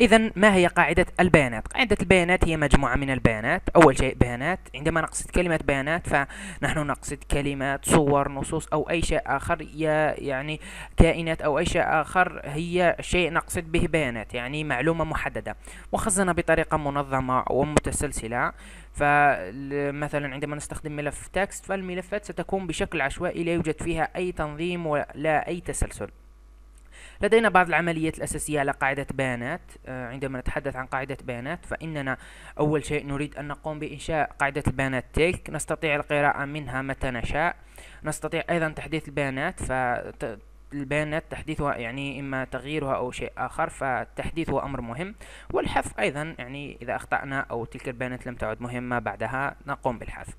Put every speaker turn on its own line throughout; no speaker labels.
إذا ما هي قاعدة البيانات؟ قاعدة البيانات هي مجموعة من البيانات، أول شيء بيانات، عندما نقصد كلمة بيانات فنحن نقصد كلمات، صور، نصوص أو أي شيء آخر يعني كائنات أو أي شيء آخر هي شيء نقصد به بيانات، يعني معلومة محددة، مخزنة بطريقة منظمة ومتسلسلة، فمثلا عندما نستخدم ملف تكست فالملفات ستكون بشكل عشوائي لا يوجد فيها أي تنظيم ولا أي تسلسل. لدينا بعض العمليات الأساسية على قاعدة بيانات آه، عندما نتحدث عن قاعدة بيانات فإننا أول شيء نريد أن نقوم بإنشاء قاعدة البيانات تلك نستطيع القراءة منها متى نشاء نستطيع أيضا تحديث البيانات فالبيانات تحديثها يعني إما تغييرها أو شيء آخر فالتحديث هو أمر مهم والحذف أيضا يعني إذا أخطأنا أو تلك البيانات لم تعد مهمة بعدها نقوم بالحذف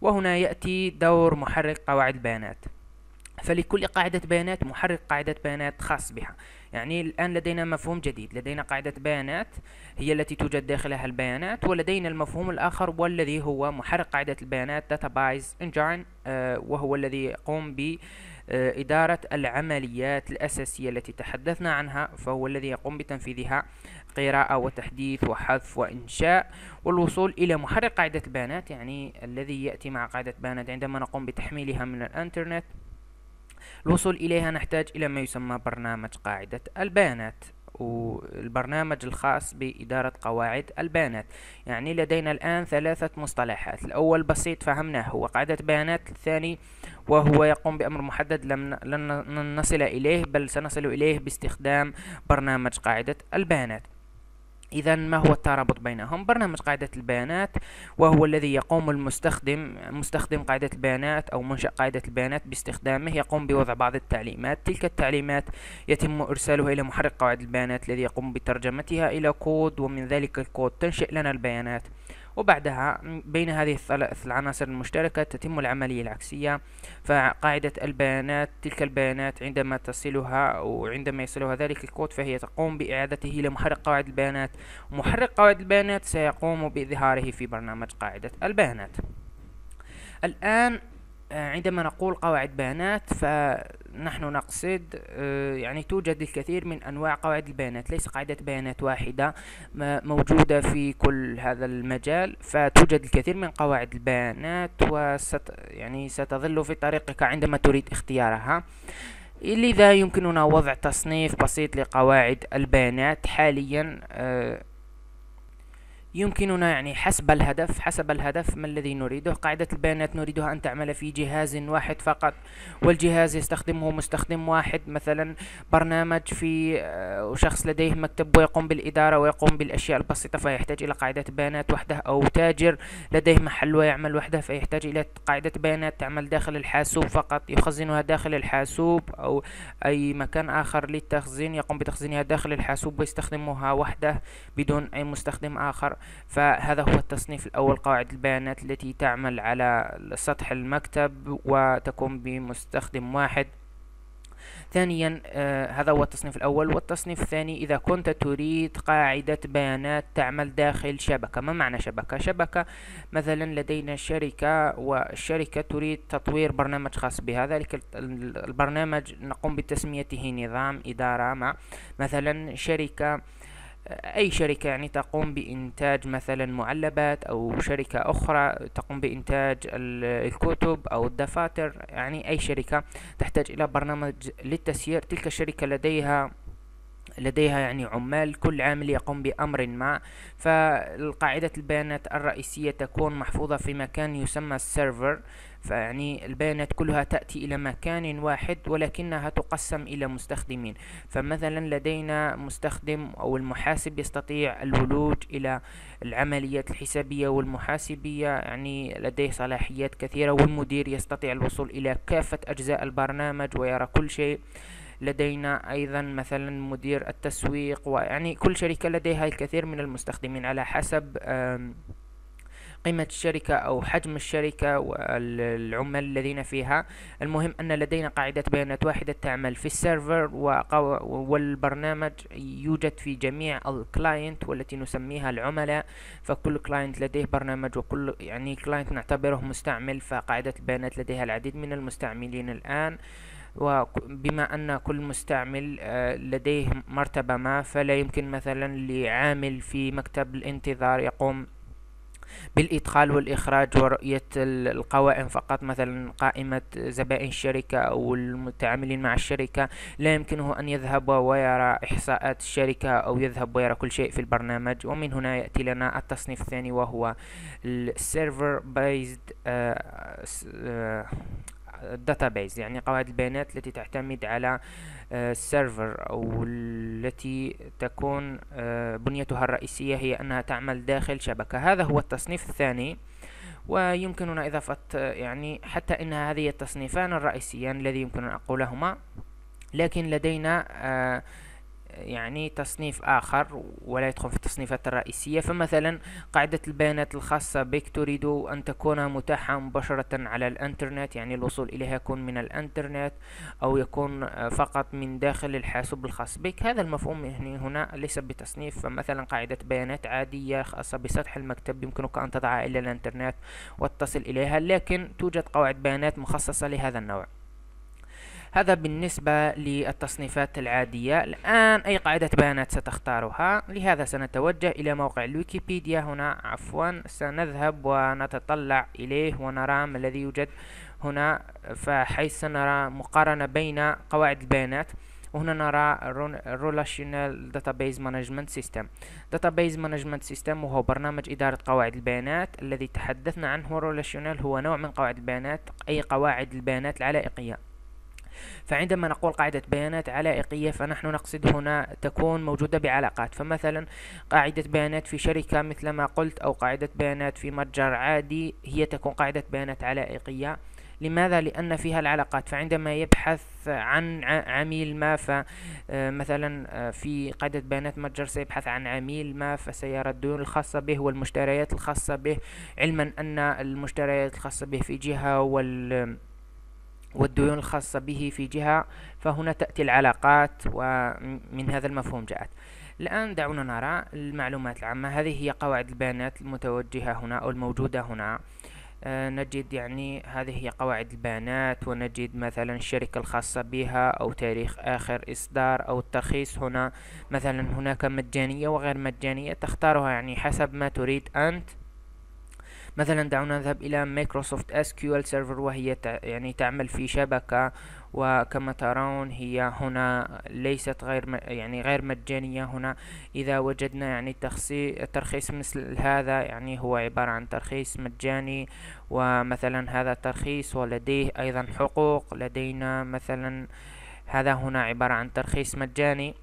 وهنا يأتي دور محرك قواعد البيانات فلكل قاعدة بيانات محرك قاعدة بيانات خاص بها يعني الآن لدينا مفهوم جديد لدينا قاعدة بيانات هي التي توجد داخلها البيانات ولدينا المفهوم الآخر والذي هو محرك قاعدة البيانات داتابايز انجين آه، وهو الذي يقوم ب إدارة العمليات الأساسية التي تحدثنا عنها فهو الذي يقوم بتنفيذها قراءة وتحديث وحذف وإنشاء والوصول إلى محرك قاعدة البيانات يعني الذي يأتي مع قاعدة بيانات عندما نقوم بتحميلها من الإنترنت الوصول إليها نحتاج إلى ما يسمى برنامج قاعدة البيانات والبرنامج الخاص بإدارة قواعد البيانات يعني لدينا الآن ثلاثة مصطلحات الأول بسيط فهمناه هو قاعدة بيانات الثاني وهو يقوم بأمر محدد لم لن نصل إليه بل سنصل إليه باستخدام برنامج قاعدة البيانات إذا ما هو الترابط بينهم؟ برنامج قاعدة البيانات وهو الذي يقوم المستخدم مستخدم قاعدة البيانات أو منشأ قاعدة البيانات باستخدامه يقوم بوضع بعض التعليمات، تلك التعليمات يتم إرسالها إلى محرك قواعد البيانات الذي يقوم بترجمتها إلى كود ومن ذلك الكود تنشئ لنا البيانات. وبعدها بين هذه الثلاث العناصر المشتركة تتم العملية العكسية فقاعدة البيانات تلك البيانات عندما تصلها وعندما يصلها ذلك الكود فهي تقوم بإعادته إلى محرك قواعد البيانات محرك قواعد البيانات سيقوم بإظهاره في برنامج قاعدة البيانات الآن آه، عندما نقول قواعد بيانات ف نحن نقصد آه، يعني توجد الكثير من أنواع قواعد البيانات ليس قاعدة بيانات واحدة موجودة في كل هذا المجال فتوجد الكثير من قواعد البيانات وست يعني ستظل في طريقك عندما تريد اختيارها لذا يمكننا وضع تصنيف بسيط لقواعد البيانات حاليا آه، يمكننا يعني حسب الهدف حسب الهدف ما الذي نريده قاعدة البيانات نريدها أن تعمل في جهاز واحد فقط والجهاز يستخدمه مستخدم واحد مثلا برنامج في آه، شخص لديه مكتب ويقوم بالإدارة ويقوم بالأشياء البسيطة فيحتاج إلى قاعدة بيانات وحده أو تاجر لديه محل ويعمل وحده فيحتاج إلى قاعدة بيانات تعمل داخل الحاسوب فقط يخزنها داخل الحاسوب أو أي مكان آخر للتخزين يقوم بتخزينها داخل الحاسوب ويستخدمها وحده بدون أي مستخدم آخر فهذا هو التصنيف الأول قواعد البيانات التي تعمل على سطح المكتب وتقوم بمستخدم واحد ثانيا آه هذا هو التصنيف الأول والتصنيف الثاني إذا كنت تريد قاعدة بيانات تعمل داخل شبكة ما معنى شبكة؟ شبكة مثلا لدينا شركة والشركة تريد تطوير برنامج خاص بها ذلك البرنامج نقوم بتسميته نظام إدارة مع مثلا شركة أي شركة يعني تقوم بإنتاج مثلا معلبات أو شركة أخرى تقوم بإنتاج الكتب أو الدفاتر يعني أي شركة تحتاج إلى برنامج للتسيير تلك الشركة لديها لديها يعني عمال كل عامل يقوم بأمر ما فالقاعدة البيانات الرئيسية تكون محفوظة في مكان يسمى السيرفر فيعني البيانات كلها تأتي إلى مكان واحد ولكنها تقسم إلى مستخدمين فمثلا لدينا مستخدم أو المحاسب يستطيع الولوج إلى العمليات الحسابية والمحاسبية يعني لديه صلاحيات كثيرة والمدير يستطيع الوصول إلى كافة أجزاء البرنامج ويرى كل شيء لدينا أيضا مثلا مدير التسويق ويعني كل شركة لديها الكثير من المستخدمين على حسب قيمة الشركة أو حجم الشركة والعمال الذين فيها المهم أن لدينا قاعدة بيانات واحدة تعمل في السيرفر والبرنامج يوجد في جميع الكلاينت والتي نسميها العملاء فكل كلاينت لديه برنامج وكل يعني كلاينت نعتبره مستعمل فقاعدة البيانات لديها العديد من المستعملين الآن آه وبما أن كل مستعمل آه، لديه مرتبة ما فلا يمكن مثلا لعامل في مكتب الانتظار يقوم بالإدخال والإخراج ورؤية القوائم فقط مثلا قائمة زبائن الشركة أو المتعاملين مع الشركة لا يمكنه أن يذهب ويرى إحصاءات الشركة أو يذهب ويرى كل شيء في البرنامج ومن هنا يأتي لنا التصنيف الثاني وهو السيرفر بايزد الداتابيز يعني قواعد البيانات التي تعتمد على آه، السيرفر أو التي تكون آه، بنيتها الرئيسية هي أنها تعمل داخل شبكة هذا هو التصنيف الثاني ويمكننا إضافة يعني حتى أن هذه التصنيفان الرئيسيان الذي يمكن أن أقولهما لكن لدينا آه يعني تصنيف آخر ولا يدخل في التصنيفات الرئيسية فمثلا قاعدة البيانات الخاصة بك تريد أن تكون متاحة مباشرة على الإنترنت يعني الوصول إليها يكون من الإنترنت أو يكون فقط من داخل الحاسوب الخاص بك هذا المفهوم يعني هنا ليس بتصنيف فمثلا قاعدة بيانات عادية خاصة بسطح المكتب يمكنك أن تضعها إلى الإنترنت وتصل إليها لكن توجد قواعد بيانات مخصصة لهذا النوع هذا بالنسبة للتصنيفات العادية الآن أي قاعدة بيانات ستختارها لهذا سنتوجه إلى موقع الويكيبيديا هنا عفوا سنذهب ونتطلع إليه ونرى ما الذي يوجد هنا فحيث سنرى مقارنة بين قواعد البيانات وهنا نرى Relational Database مانجمنت سيستم Database مانجمنت سيستم وهو برنامج إدارة قواعد البيانات الذي تحدثنا عنه Relational هو نوع من قواعد البيانات أي قواعد البيانات العلائقية فعندما نقول قاعدة بيانات علائقية فنحن نقصد هنا تكون موجودة بعلاقات فمثلا قاعدة بيانات في شركة مثل ما قلت أو قاعدة بيانات في متجر عادي هي تكون قاعدة بيانات علائقية لماذا؟ لأن فيها العلاقات فعندما يبحث عن عميل ما فمثلا آه، آه، في قاعدة بيانات متجر سيبحث عن عميل ما فسيرى الديون الخاصة به والمشتريات الخاصة به علما أن المشتريات الخاصة به في جهة وال والديون الخاصة به في جهة فهنا تأتي العلاقات ومن هذا المفهوم جاءت الآن دعونا نرى المعلومات العامة هذه هي قواعد البيانات المتوجهة هنا أو الموجودة هنا آه، نجد يعني هذه هي قواعد البيانات ونجد مثلا الشركة الخاصة بها أو تاريخ آخر إصدار أو الترخيص هنا مثلا هناك مجانية وغير مجانية تختارها يعني حسب ما تريد أنت مثلا دعونا نذهب إلى مايكروسوفت اس كيو ال سيرفر وهي يعني تعمل في شبكة وكما ترون هي هنا ليست غير يعني غير مجانية هنا إذا وجدنا يعني ترخيص مثل هذا يعني هو عبارة عن ترخيص مجاني ومثلا هذا ترخيص ولديه أيضا حقوق لدينا مثلا هذا هنا عبارة عن ترخيص مجاني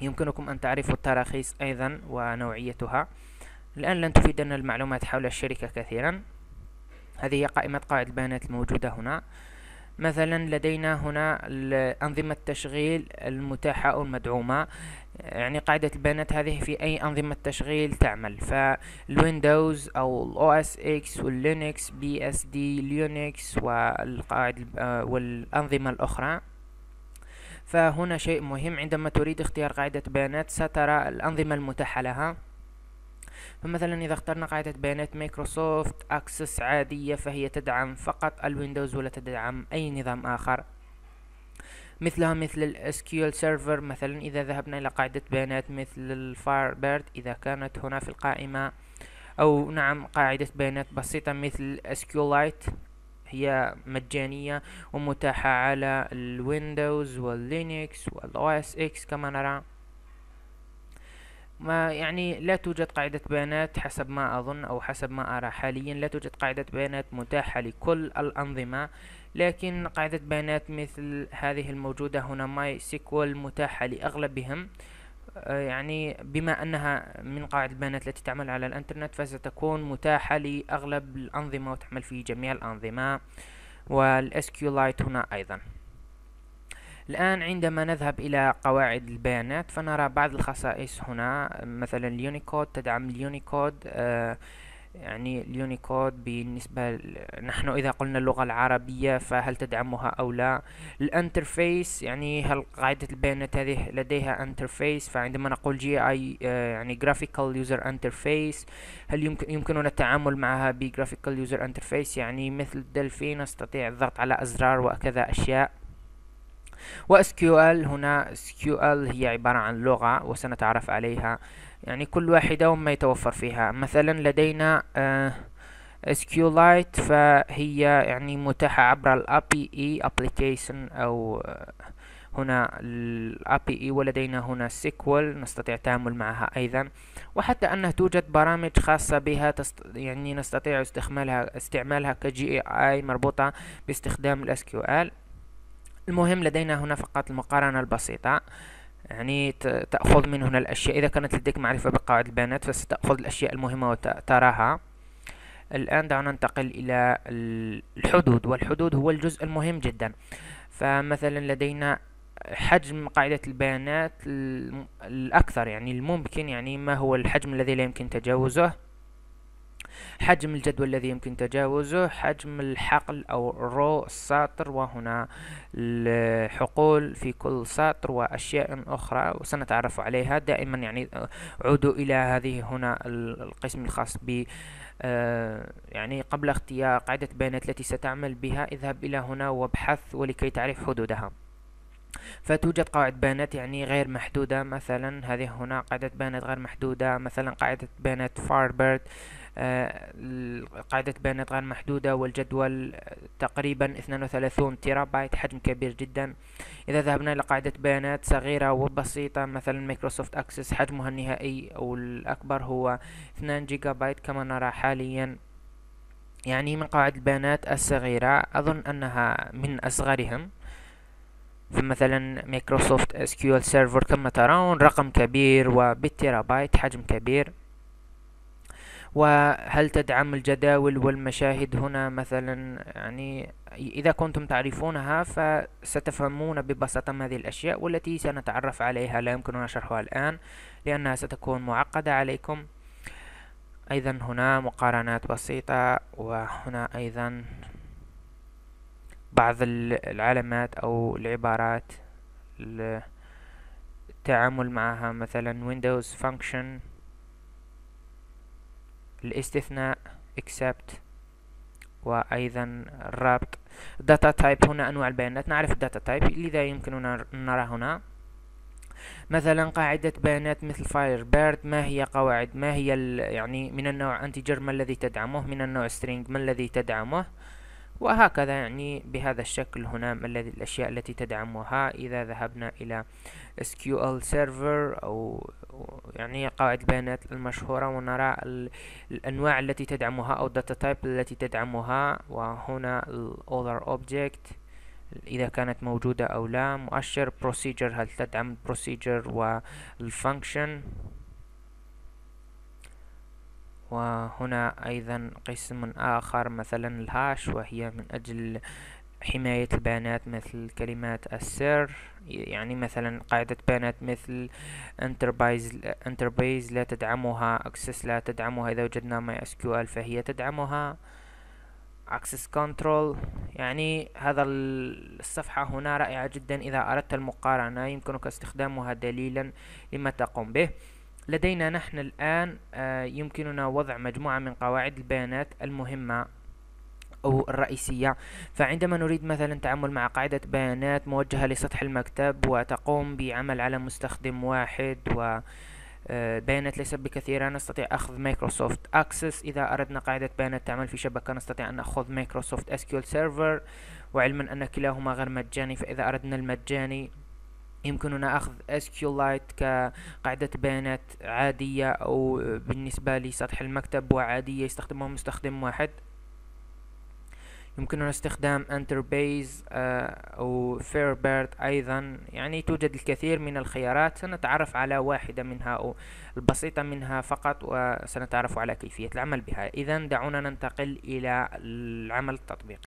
يمكنكم أن تعرفوا التراخيص أيضا ونوعيتها الآن لن تفيدنا المعلومات حول الشركة كثيرا هذه هي قائمة قاعدة البيانات الموجودة هنا مثلا لدينا هنا أنظمة التشغيل المتاحة أو المدعومة يعني قاعدة البيانات هذه في أي أنظمة تشغيل تعمل فالويندوز أو الأو اس اكس واللينكس بي اس دي لينكس والقاعدة آه، والأنظمة الأخرى فهنا شيء مهم عندما تريد اختيار قاعدة بيانات سترى الأنظمة المتاحة لها فمثلا إذا اخترنا قاعدة بيانات مايكروسوفت أكسس عادية فهي تدعم فقط الويندوز ولا تدعم أي نظام آخر مثلها مثل ال SQL مثلا إذا ذهبنا إلى قاعدة بيانات مثل الفايربيرد إذا كانت هنا في القائمة أو نعم قاعدة بيانات بسيطة مثل SQLite هي مجانية ومتاحة على الويندوز واللينكس والأو اس اكس كما نرى ما يعني لا توجد قاعدة بيانات حسب ما أظن أو حسب ما أرى حاليا لا توجد قاعدة بيانات متاحة لكل الأنظمة لكن قاعدة بيانات مثل هذه الموجودة هنا ماي سيكول متاحة لأغلبهم آه، يعني بما أنها من قاعدة البيانات التي تعمل على الإنترنت فستكون متاحة لأغلب الأنظمة وتعمل في جميع الأنظمة والSQLite هنا أيضا الآن عندما نذهب إلى قواعد البيانات فنرى بعض الخصائص هنا مثلا اليونيكود تدعم اليونيكود آه، يعني اليونيكود بالنسبة نحن إذا قلنا اللغة العربية فهل تدعمها أو لا الانترفيس يعني هل قاعدة البيانات هذه لديها انترفيس فعندما نقول جي اي آه، يعني جرافيكال يوزر انترفيس هل يمكن يمكننا التعامل معها بجرافيكال يوزر انترفيس يعني مثل دلفين نستطيع الضغط على أزرار وكذا أشياء واس كيو ال هنا اس كيو ال هي عبارة عن لغة وسنتعرف عليها يعني كل واحدة وما يتوفر فيها مثلا لدينا آه SQLite فهي يعني متاحة عبر الابي API application أو آه، هنا الابي API ولدينا هنا SQL نستطيع التعامل معها أيضا وحتى أنها توجد برامج خاصة بها تست يعني نستطيع استعمالها استعمالها اي GAI مربوطة باستخدام ال SQL المهم لدينا هنا فقط المقارنة البسيطة يعني تأخذ من هنا الأشياء إذا كانت لديك معرفة بقواعد البيانات فستأخذ الأشياء المهمة وتراها الآن دعونا ننتقل إلى الحدود والحدود هو الجزء المهم جدا فمثلا لدينا حجم قاعدة البيانات الأكثر يعني الممكن يعني ما هو الحجم الذي لا يمكن تجاوزه حجم الجدول الذي يمكن تجاوزه حجم الحقل أو رو السطر وهنا الحقول في كل سطر وأشياء أخرى وسنتعرف عليها دائما يعني آه، عودوا إلى هذه هنا القسم الخاص ب آه، يعني قبل اختيار قاعدة بيانات التي ستعمل بها اذهب إلى هنا وابحث ولكي تعرف حدودها فتوجد قواعد بيانات يعني غير محدودة مثلا هذه هنا قاعدة بيانات غير محدودة مثلا قاعدة بيانات فاربرد آه، قاعدة بيانات غير محدودة والجدول آه، تقريبا 32 بايت حجم كبير جدا إذا ذهبنا إلى قاعدة بيانات صغيرة وبسيطة مثلا مايكروسوفت أكسس حجمها النهائي أو الأكبر هو 2 جيجا بايت كما نرى حاليا يعني من قواعد البيانات الصغيرة أظن أنها من أصغرهم فمثلا مايكروسوفت اس كيو ال سيرفر كما ترون رقم كبير وبالتيرا بايت حجم كبير وهل تدعم الجداول والمشاهد هنا مثلا يعني إذا كنتم تعرفونها فستفهمون ببساطة هذه الأشياء والتي سنتعرف عليها لا يمكننا شرحها الآن لأنها ستكون معقدة عليكم أيضا هنا مقارنات بسيطة وهنا أيضا بعض العلامات أو العبارات التعامل معها مثلا Windows Function الاستثناء except وأيضا الرابط داتا تايب هنا أنواع البيانات نعرف الداتا تايب لذا يمكننا نرى هنا مثلا قاعدة بيانات مثل فاير بيرد ما هي قواعد ما هي يعني من النوع انتجر ما الذي تدعمه من النوع string ما الذي تدعمه وهكذا يعني بهذا الشكل هنا الذي الأشياء التي تدعمها إذا ذهبنا إلى SQL Server أو يعني قواعد البيانات المشهورة ونرى الأنواع التي تدعمها أو Data تايب التي تدعمها وهنا ال Other Object إذا كانت موجودة أو لا مؤشر Procedure هل تدعم Procedure والفانكشن وهنا أيضا قسم آخر مثلا الهاش وهي من أجل حماية البيانات مثل كلمات السر يعني مثلا قاعدة بيانات مثل انتربايز لا تدعمها اكسس لا تدعمها اذا وجدنا ماي اس كيو ال فهي تدعمها اكسس كنترول يعني هذا الصفحة هنا رائعة جدا اذا اردت المقارنة يمكنك استخدامها دليلا لما تقوم به لدينا نحن الآن آه، يمكننا وضع مجموعة من قواعد البيانات المهمة أو الرئيسية فعندما نريد مثلا التعامل مع قاعدة بيانات موجهة لسطح المكتب وتقوم بعمل على مستخدم واحد و آه، بيانات ليست بكثيرة نستطيع أخذ مايكروسوفت أكسس إذا أردنا قاعدة بيانات تعمل في شبكة نستطيع أن نأخذ مايكروسوفت SQL سيرفر وعلما أن كلاهما غير مجاني فإذا أردنا المجاني يمكننا أخذ SQLite كقاعدة بيانات عادية أو بالنسبة لسطح المكتب وعادية يستخدمها مستخدم واحد يمكننا استخدام انتربيز آه، أو Fairbird أيضا يعني توجد الكثير من الخيارات سنتعرف على واحدة منها أو البسيطة منها فقط وسنتعرف على كيفية العمل بها إذا دعونا ننتقل إلى العمل التطبيقي